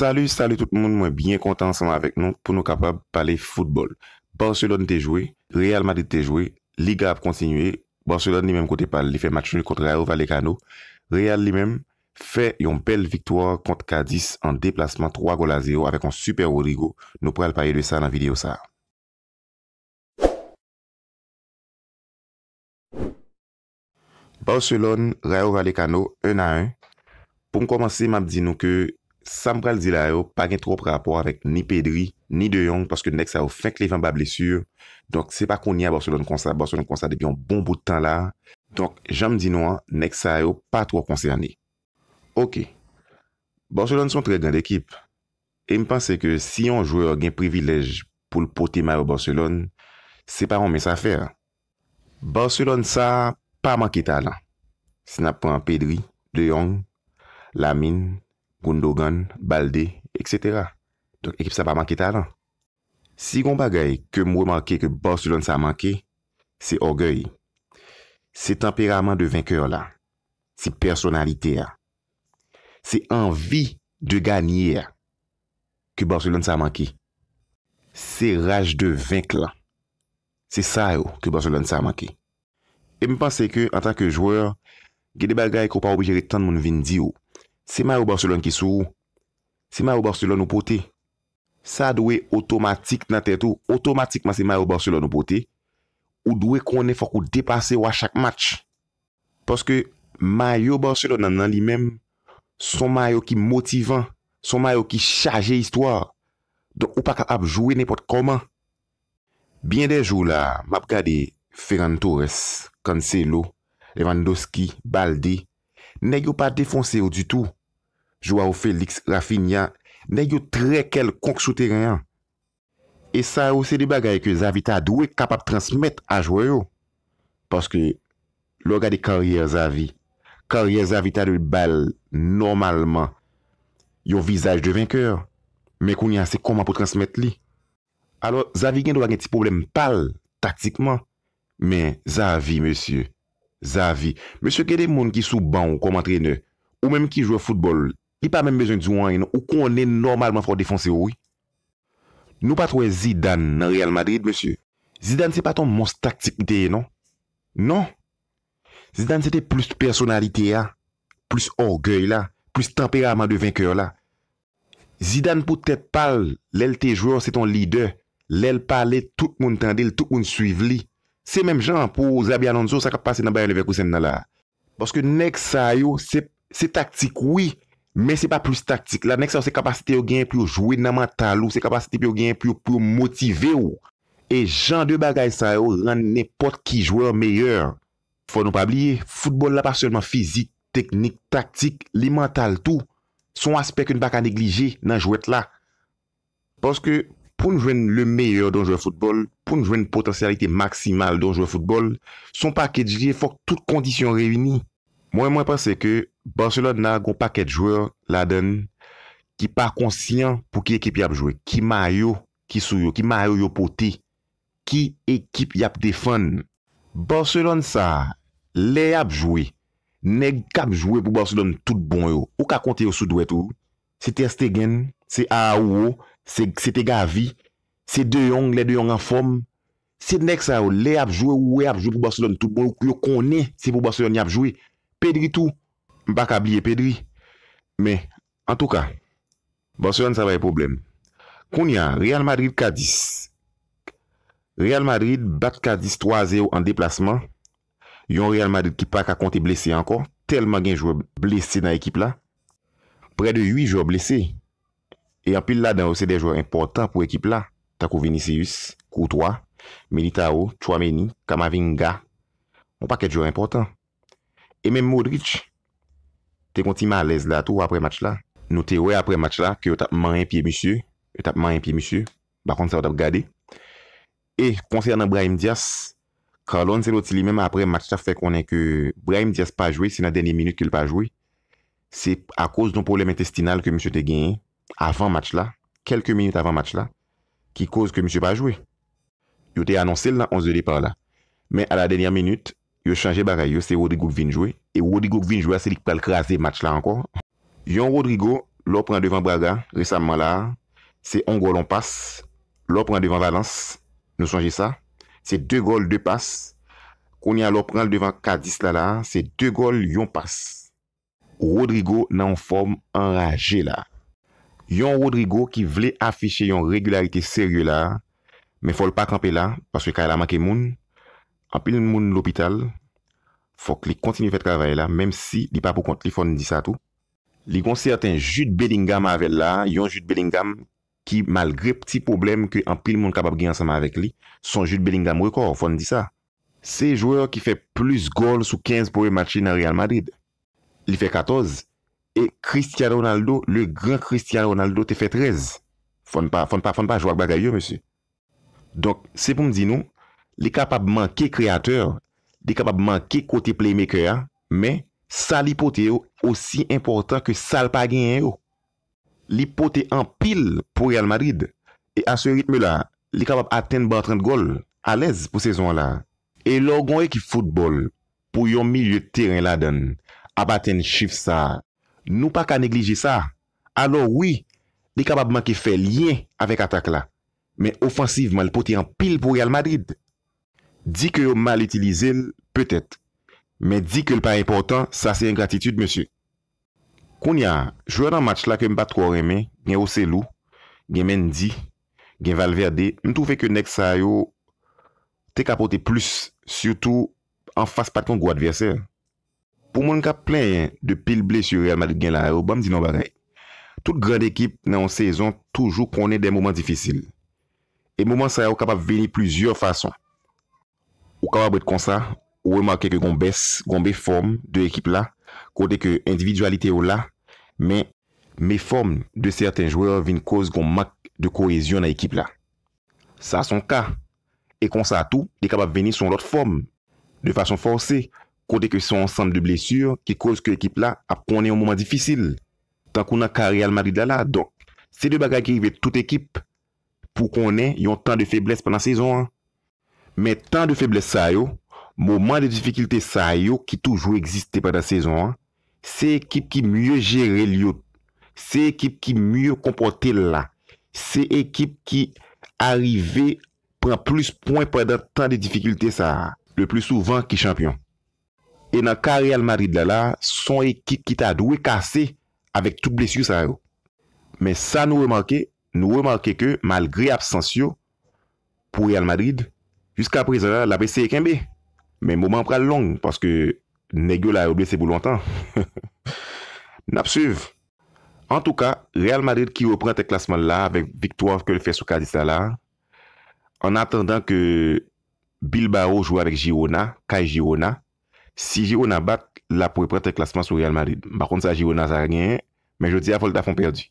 Salou, salou tout moun, mwen byen kontant san avèk nou pou nou kapab pale futbol. Barcelone te jwè, Real Madrid te jwè, Liga ap kontinuè, Barcelone li mèm kote pale li fè match nou kontrè ou valèk anou, Real li mèm fè yon bel viktouar kont K-10 an deplasman 3 gol a 0 avèk an super ou rigou. Nou pral pale de sa nan video sa. Barcelon, Rayo Valekano, 1-1. Pou m komanse, m ap di nou ke Sampral Dilaio pa gen trope rapor avèk ni Pedri, ni De Jong paske Nek Sao fèk levan ba blesur. Donk se pa kon ni a Barcelon konsa. Barcelon konsa depi yon bon bout tan la. Donk jan m di nou an, Nek Sao pa tro koncerni. Ok, Barcelon son trè gen l'ekip. E m panse ke si yon jou gen privilej pou l'pote ma yon Barcelon, se pa yon mè sa fèr. Barcelon sa... Pa manke ta lan. Sina pran pedri, deyong, lamin, gondogan, balde, et cetera. Donk ekip sa pa manke ta lan. Si goun bagay ke mwen manke ke Barcelona sa manke, se orgay. Se temperament de venker la, se personalite a, se anvi de ganyer ke Barcelona sa manke, se raj de venk la, se sa yo ke Barcelona sa manke. E mi panse ke, an tanke jouweur, gede bagay ko pa objere tan moun vin di ou, se mayou Barcelona ki sou, se mayou Barcelona ou pote, sa dwe otomatik nan tè tou, otomatikman se mayou Barcelona ou pote, ou dwe konen fok ou depase ou a chak match. Paske, mayou Barcelona nan li men, son mayou ki motivan, son mayou ki chaje istwa, don ou pa ka ap jowe nepot koman. Bien de jou la, map gade, Ferran Torres, Cancelo, Lewandowski, Balde, ne yo pa defonse yo du tou. Jwa ou Felix Rafinha, ne yo trekel konk chote reyan. E sa ou se de bagay ke Zavi ta dwe kapap transmet a jwa yo. Paske, lo ga de karier Zavi. Karier Zavi ta dwe bal normalman. Yo visaj de venkeur. Mekounian se koman pou transmet li. Alors, Zavi gen do la gen ti problem pal taktikman. Men, zavi, monsye. Zavi. Monsye, kede moun ki sou ban ou koman trene, ou menm ki jwè foutbol, li pa menm bezon djouan yon, ou konen normalman fwa defanse wou. Nou pat wè Zidane nan Real Madrid, monsye. Zidane, se pa ton mons taktik mte, non? Non. Zidane, se te plus personalite ya, plus orgèy la, plus temperament de vinkèr la. Zidane, pou te pal, lèl te jwè ou se ton lide, lèl pale, tout moun tende, tout moun suive li. Se menm jan pou Zabi Anonzo sa kapasite nan bayan levek ou sen nan la. Paske nek sa yo, se taktik oui, men se pa plus taktik. La nek sa yo se kapasite ou gen pyo jwede nan mantal ou, se kapasite ou gen pyo pyo motive ou. E jan de bagay sa yo, lan nepot ki jwede meyyeur. Fon nou pa bliye, foutbol la pa seman fizik, teknik, taktik, li mantal tou, son aspek yon baka neglije nan jwete la. Paske, pou nou jwen le meyèr don jwen foutbol, pou nou jwen potensyalite maksimal don jwen foutbol, son paket je fok tout kondisyon revini. Mwen mwen pa se ke, Barcelon nan kon paket jwe laden, ki pa konsyen pou ki ekip yap jwe, ki ma yo, ki sou yo, ki ma yo yo pote, ki ekip yap defan. Barcelon sa, le yap jwe, nek kap jwe pou Barcelon tout bon yo, ou ka konti yo sou dwet ou, Se te este gen, se a a ou ou, se te ga a vi, se de yon, le de yon an form. Se nek sa ou, le ap jowe ou we ap jowe pou Barcelona, tout bon, le konen se pou Barcelona ap jowe. Pedri tou, baka blye pedri. Men, an tou ka, Barcelona sa va e problem. Koun ya, Real Madrid 4-10. Real Madrid baka 4-10, 3-0 an deplasman. Yon Real Madrid ki pa ka konti blese ankon, telman gen jowe blese nan ekip la. Pre de 8 joure blese. E anpil la dan wese de joure important pou ekip la. Takou Vinicius, Koutoua, Militao, Chouameni, Kamavinga. Mwen pa ket joure important. E men Moudric, te konti ma alèz la tou apre match la. Nou te wè apre match la, ke yo tapman yon piye monsye. Yo tapman yon piye monsye. Bakon se yo tap gade. E konser nan Brahim Dias, kalon se nou ti li men apre match la, fek wè konen ke Brahim Dias pa jwe, se nan deni minute ke l pa jwe. Se a koz nou problem intestinal ke msye te genye Avan match la Kelke minute avan match la Ki koz ke msye pa jwe Yo te anonsel la 11 de depar la Men a la denye minute Yo chanje bagay yo se Rodrigo kvin jwe E Rodrigo kvin jwe se li kpal krasi match la ankor Yon Rodrigo lopren devan Braga Resanman la Se 1 gol on passe Lopren devan Valence Se 2 gol 2 passe Konya lopren devan Kadis la la Se 2 gol yon passe Rodrigo nan fòm anraje la. Yon Rodrigo ki vle afiche yon regularite serye la, men fòl pa kampè la, paswe kaya la make moun, anpil moun l'opital, fòk li kontinu fèt kavae la, menm si li pa pou kont li fòn di sa tout. Li gonsè aten jute bedingam avel la, yon jute bedingam ki malgre pti problem ki anpil moun kapap gen ansama avèk li, son jute bedingam rekor fòn di sa. Se jouèr ki fè plus gol sou 15 pou e matche nan Real Madrid. Li fe 14 E Cristiano Ronaldo Le gran Cristiano Ronaldo te fe 13 Fon pa, fon pa, fon pa Jouak bagay yo monsi Donk se pou mdi nou Li kapab manke kreator Li kapab manke kote playmaker Men sa li pote yo Ossi important ke sal pa genye yo Li pote en pil Pou real Madrid E a se ritme la Li kapab aten batren goal A lez pou sezon la E lor gwenye ki foutebol Pou yon milieu teren la dene Abaten chif sa, nou pa ka negliji sa. Alo wii, li kababman ki fe lyen avek atak la. Men ofansivman li pote an pil pou yal Madrid. Di ke yo mal itilize l, petet. Men di ke l pa importan, sa se yon gratitude, monsye. Kounia, jwè nan match la ke mba 3 reme, gen Oselou, gen Mendy, gen Valverde, mtoufe ke nek sa yo te kapote plus, surtout an fas pat kon gwa adversel. Pou moun ka plen de pil bles yon real madik gen la, ou bam di nan bagay, tout grand ekip nan sezon toujou konen den mouman difisil. E mouman sa yo kapap veni plusieurs fason. Ou kapap ou et kon sa, ou e mak eke gom bes, gom be form de ekip la, kote ke individualite yo la, men, men form de serten jouwe vini koz gom mak de kouezyon na ekip la. Sa son ka, e kon sa tou, de kapap veni son lot form, de fason fosey, kote ke son ansanm de blesur, ki kouse ke ekip la ap konen yon mouman difisil, tankou nan kare al madridala. Donk, se de bagay ki yve tout ekip, pou konen, yon tan de febles panan sezon an. Men tan de febles sa yo, mouman de difikilte sa yo, ki toujou eksiste panan sezon an, se ekip ki mye jere liot, se ekip ki mye kompote la, se ekip ki arive, se ekip ki pren plus pon panan tan de difikilte sa, le plus souvan ki champion. E nan ka Real Madrid la la, son ekite ki ta dwe kase avek tout blesye sa yo. Men sa nou remanke, nou remanke ke malgre absensyo pou Real Madrid, jiska prese la, la bese ek enbe. Men mouman pral long, paske negyo la yo blese bou lontan. N ap suv. En tou ka, Real Madrid ki reprente klasman la avek viktor ke l fesou ka di sa la, an atendan ke Bilbao jwa avek Girona, Kai Girona, Si jirou nan bak, la pou e prete klasman sou yal marid. Bakon sa jirou nan sa gen, men joti a folta fon perdi.